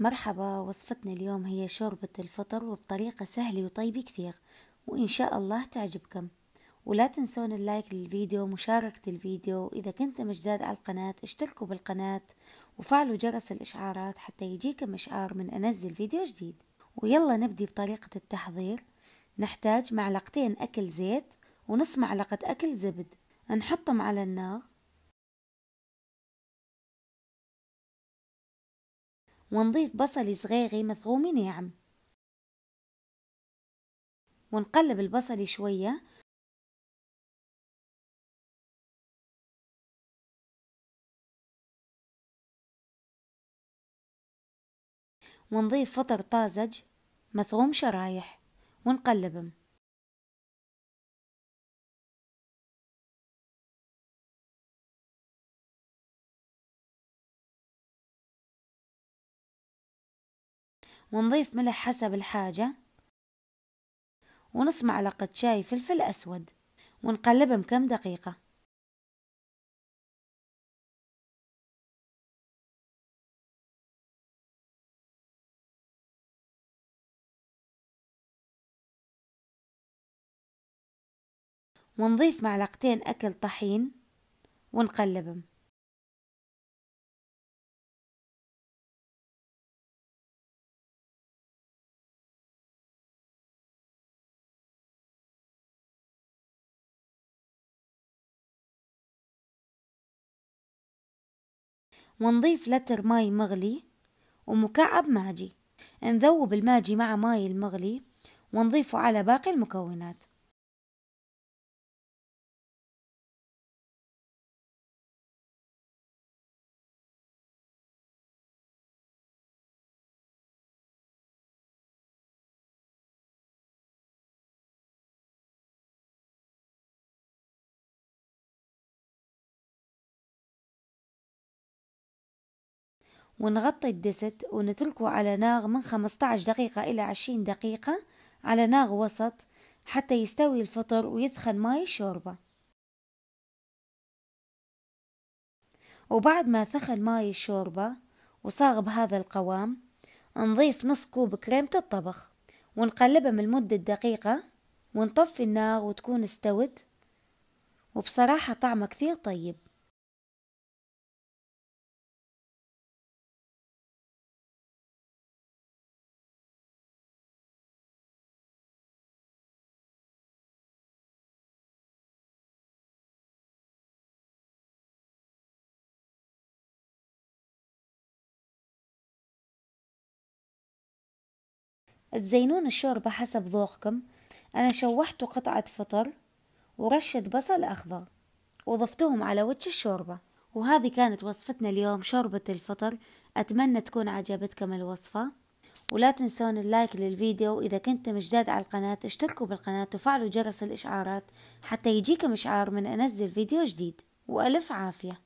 مرحبا وصفتنا اليوم هي شوربة الفطر وبطريقة سهلة وطيبة كثير وإن شاء الله تعجبكم ولا تنسون اللايك للفيديو ومشاركة الفيديو وإذا كنتم جداد على القناة اشتركوا بالقناة وفعلوا جرس الإشعارات حتى يجيكم إشعار من أنزل فيديو جديد ويلا نبدي بطريقة التحضير نحتاج معلقتين أكل زيت ونص معلقة أكل زبد نحطهم على النار ونضيف بصل صغيغي مفروم ناعم ونقلب البصل شوية ونضيف فطر طازج مفروم شرايح ونقلبهم ونضيف ملح حسب الحاجة ونص معلقة شاي فلفل أسود ونقلبهم كم دقيقة ونضيف معلقتين أكل طحين ونقلبهم ونضيف لتر ماي مغلي ومكعب ماجي نذوب الماجي مع ماي المغلي ونضيفه على باقي المكونات ونغطي الدست ونتركه على نار من 15 دقيقة إلى 20 دقيقة على نار وسط حتى يستوي الفطر ويثخن ماي الشوربة وبعد ما ثخن ماي الشوربة وصاغ بهذا القوام نضيف نص كوب كريمة الطبخ ونقلبها من لمدة دقيقة ونطفي النار وتكون استوت وبصراحة طعمه كثير طيب تزينون الشوربة حسب ذوقكم أنا شوحت قطعة فطر ورشة بصل أخضر وضفتهم على وجه الشوربة وهذه كانت وصفتنا اليوم شوربة الفطر أتمنى تكون عجبتكم الوصفة ولا تنسون اللايك للفيديو إذا كنتم جداد على القناة اشتركوا بالقناة وفعلوا جرس الإشعارات حتى يجيكم إشعار من أنزل فيديو جديد وألف عافية